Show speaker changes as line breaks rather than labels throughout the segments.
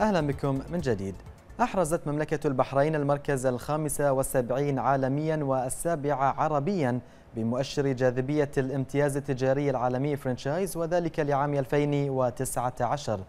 أهلا بكم من جديد أحرزت مملكة البحرين المركز الخامسة والسبعين عالميا والسابعة عربيا بمؤشر جاذبية الامتياز التجاري العالمي فرنشايز وذلك لعام 2019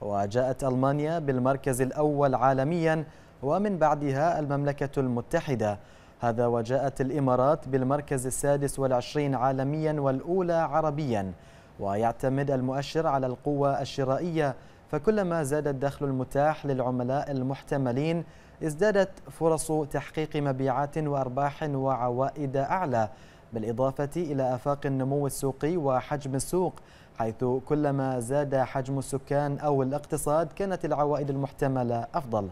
وجاءت ألمانيا بالمركز الأول عالميا ومن بعدها المملكة المتحدة هذا وجاءت الإمارات بالمركز السادس والعشرين عالميا والأولى عربيا ويعتمد المؤشر على القوة الشرائية فكلما زاد الدخل المتاح للعملاء المحتملين ازدادت فرص تحقيق مبيعات وأرباح وعوائد أعلى بالإضافة إلى آفاق النمو السوقي وحجم السوق حيث كلما زاد حجم السكان أو الاقتصاد كانت العوائد المحتملة أفضل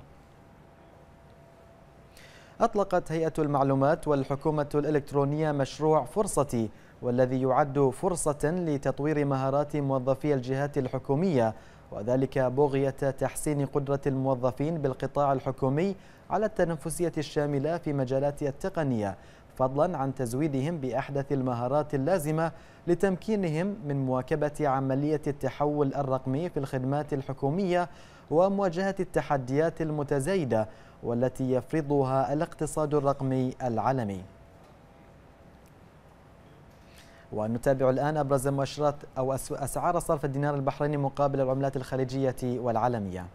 أطلقت هيئة المعلومات والحكومة الإلكترونية مشروع فرصتي والذي يعد فرصة لتطوير مهارات موظفي الجهات الحكومية وذلك بغية تحسين قدرة الموظفين بالقطاع الحكومي على التنافسية الشاملة في مجالات التقنية فضلا عن تزويدهم بأحدث المهارات اللازمة لتمكينهم من مواكبة عملية التحول الرقمي في الخدمات الحكومية ومواجهة التحديات المتزايدة والتي يفرضها الاقتصاد الرقمي العالمي ونتابع الآن أبرز مؤشرات أو أسعار صرف الدينار البحريني مقابل العملات الخليجية والعالمية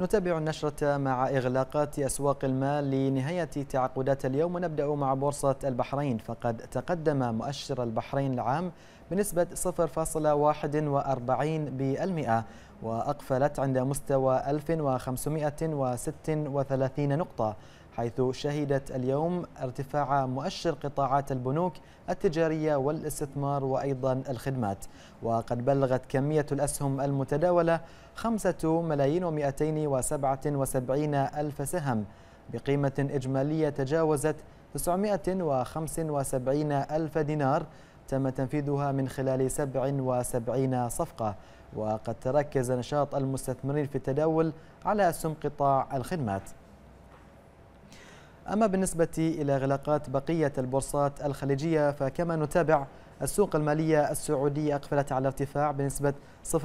نتابع النشرة مع إغلاقات أسواق المال لنهاية تعاقدات اليوم ونبدأ مع بورصة البحرين فقد تقدم مؤشر البحرين العام بنسبة 0.41 وأقفلت عند مستوى 1536 نقطة حيث شهدت اليوم ارتفاع مؤشر قطاعات البنوك التجارية والاستثمار وأيضا الخدمات وقد بلغت كمية الأسهم المتداولة 5 ملايين و277 ألف سهم بقيمة إجمالية تجاوزت 975 ألف دينار تم تنفيذها من خلال 77 صفقة وقد تركز نشاط المستثمرين في التداول على أسهم قطاع الخدمات أما بالنسبة إلى إغلاقات بقية البورصات الخليجية فكما نتابع السوق المالية السعودية أقفلت على ارتفاع بنسبة 0.34%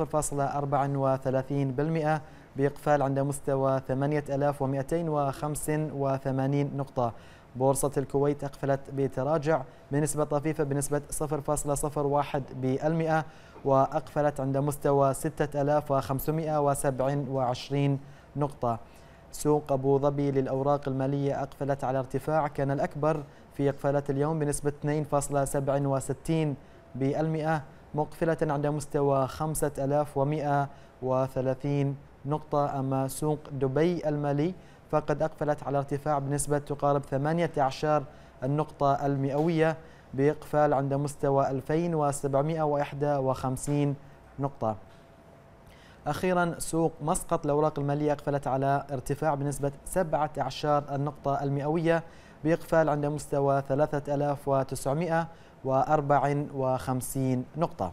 بإقفال عند مستوى 8285 نقطة بورصة الكويت أقفلت بتراجع بنسبة طفيفة بنسبة 0.01% وأقفلت عند مستوى 6527 نقطة سوق أبو ظبي للأوراق المالية أقفلت على ارتفاع كان الأكبر في إقفالات اليوم بنسبة 2.67 بالمئة مقفلة عند مستوى 5130 نقطة أما سوق دبي المالي فقد أقفلت على ارتفاع بنسبة تقارب 18 النقطة المئوية بإقفال عند مستوى 2751 نقطة أخيرا سوق مسقط الأوراق المالية أقفلت على ارتفاع بنسبة 17 النقطة المئوية بإقفال عند مستوى 3954 نقطة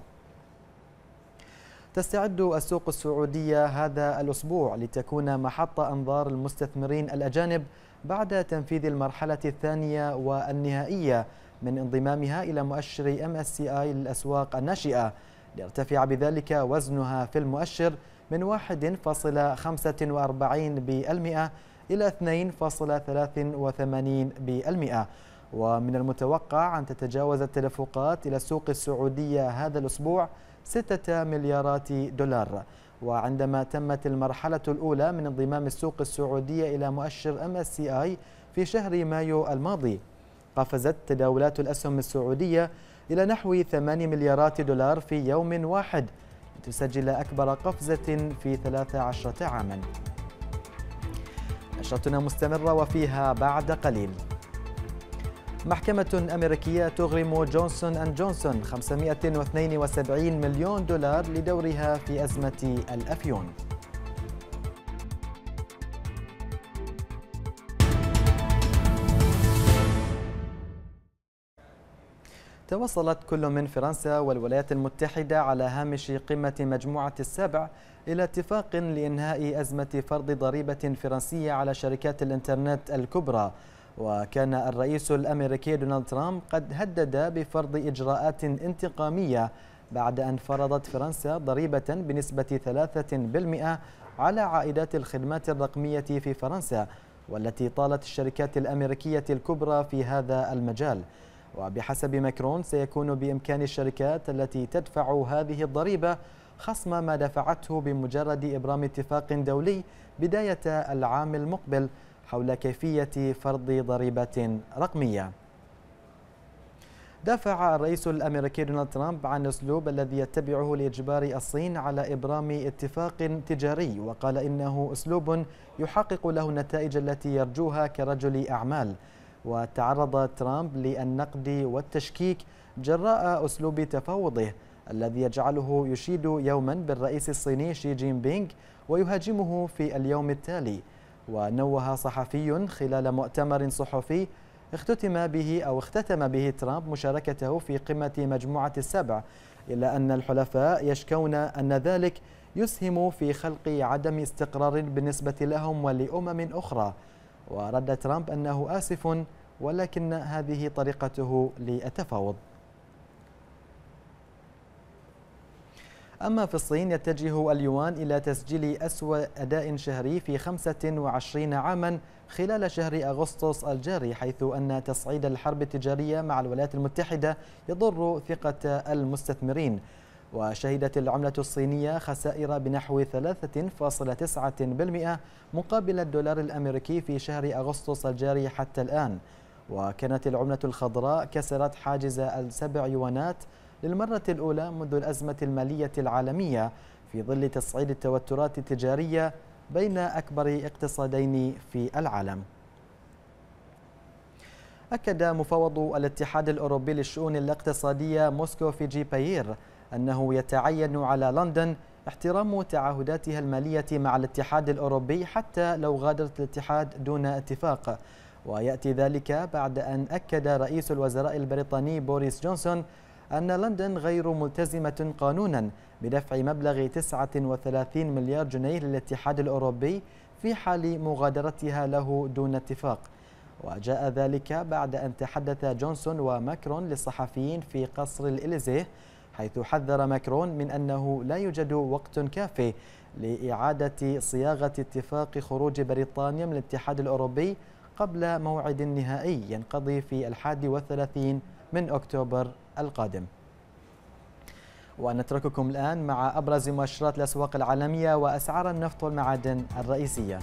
تستعد السوق السعودية هذا الأسبوع لتكون محط أنظار المستثمرين الأجانب بعد تنفيذ المرحلة الثانية والنهائية من انضمامها إلى مؤشر MSCI للأسواق الناشئة ليرتفع بذلك وزنها في المؤشر من 1.45% إلى 2.83% ومن المتوقع أن تتجاوز التدفقات إلى السوق السعودية هذا الأسبوع 6 مليارات دولار وعندما تمت المرحلة الأولى من انضمام السوق السعودية إلى مؤشر MSCI في شهر مايو الماضي قفزت تداولات الأسهم السعودية إلى نحو 8 مليارات دولار في يوم واحد لتسجل أكبر قفزة في 13 عاماً نشرتنا مستمرة وفيها بعد قليل محكمة أمريكية تغرم جونسون أند جونسون 572 مليون دولار لدورها في أزمة الأفيون توصلت كل من فرنسا والولايات المتحدة على هامش قمة مجموعة السبع إلى اتفاق لإنهاء أزمة فرض ضريبة فرنسية على شركات الإنترنت الكبرى وكان الرئيس الأمريكي دونالد ترامب قد هدد بفرض إجراءات انتقامية بعد أن فرضت فرنسا ضريبة بنسبة 3% على عائدات الخدمات الرقمية في فرنسا والتي طالت الشركات الأمريكية الكبرى في هذا المجال وبحسب ماكرون سيكون بإمكان الشركات التي تدفع هذه الضريبة خصم ما دفعته بمجرد إبرام اتفاق دولي بداية العام المقبل حول كيفية فرض ضريبة رقمية دافع الرئيس الأمريكي دونالد ترامب عن أسلوب الذي يتبعه لإجبار الصين على إبرام اتفاق تجاري وقال إنه أسلوب يحقق له النتائج التي يرجوها كرجل أعمال وتعرض ترامب للنقد والتشكيك جراء أسلوب تفاوضه الذي يجعله يشيد يوما بالرئيس الصيني شي جين بينغ ويهاجمه في اليوم التالي ونوه صحفي خلال مؤتمر صحفي اختتم به أو اختتم به ترامب مشاركته في قمة مجموعة السبع إلا أن الحلفاء يشكون أن ذلك يسهم في خلق عدم استقرار بالنسبة لهم ولأمم أخرى ورد ترامب أنه آسف ولكن هذه طريقته للتفاوض أما في الصين يتجه اليوان إلى تسجيل أسوأ أداء شهري في 25 عاما خلال شهر أغسطس الجاري حيث أن تصعيد الحرب التجارية مع الولايات المتحدة يضر ثقة المستثمرين وشهدت العملة الصينية خسائر بنحو 3.9% مقابل الدولار الأمريكي في شهر أغسطس الجاري حتى الآن وكانت العملة الخضراء كسرت حاجز السبع يوانات للمرة الأولى منذ الأزمة المالية العالمية في ظل تصعيد التوترات التجارية بين أكبر اقتصادين في العالم أكد مفوض الاتحاد الأوروبي للشؤون الاقتصادية موسكو في جي باير أنه يتعين على لندن احترام تعهداتها المالية مع الاتحاد الأوروبي حتى لو غادرت الاتحاد دون اتفاق ويأتي ذلك بعد أن أكد رئيس الوزراء البريطاني بوريس جونسون أن لندن غير ملتزمة قانونا بدفع مبلغ 39 مليار جنيه للاتحاد الأوروبي في حال مغادرتها له دون اتفاق وجاء ذلك بعد أن تحدث جونسون وماكرون للصحفيين في قصر الإليزيه حيث حذر ماكرون من أنه لا يوجد وقت كافي لإعادة صياغة اتفاق خروج بريطانيا من الاتحاد الأوروبي قبل موعد نهائي ينقضي في الحادي والثلاثين من أكتوبر القادم ونترككم الآن مع أبرز مؤشرات الأسواق العالمية وأسعار النفط والمعادن الرئيسية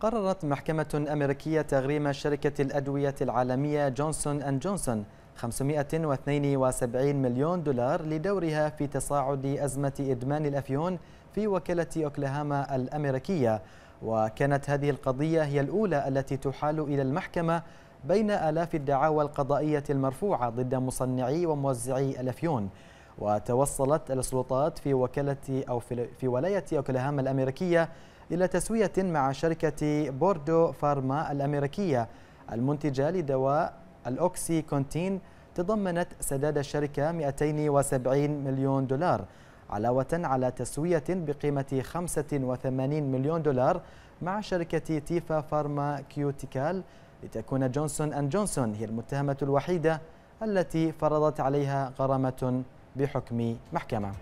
قررت محكمة أمريكية تغريم شركة الأدوية العالمية جونسون أند جونسون 572 مليون دولار لدورها في تصاعد أزمة إدمان الأفيون في وكالة أوكلاهاما الأمريكية وكانت هذه القضية هي الأولى التي تحال إلى المحكمة بين آلاف الدعاوى القضائية المرفوعة ضد مصنعي وموزعي الأفيون وتوصلت السلطات في وكالة أو في ولاية أوكلاهاما الأمريكية إلى تسوية مع شركة بوردو فارما الأمريكية المنتجة لدواء الأوكسي كونتين تضمنت سداد الشركة 270 مليون دولار علاوة على تسوية بقيمة 85 مليون دولار مع شركة تيفا فارما كيوتيكال لتكون جونسون أند جونسون هي المتهمة الوحيدة التي فرضت عليها غرامة بحكم محكمة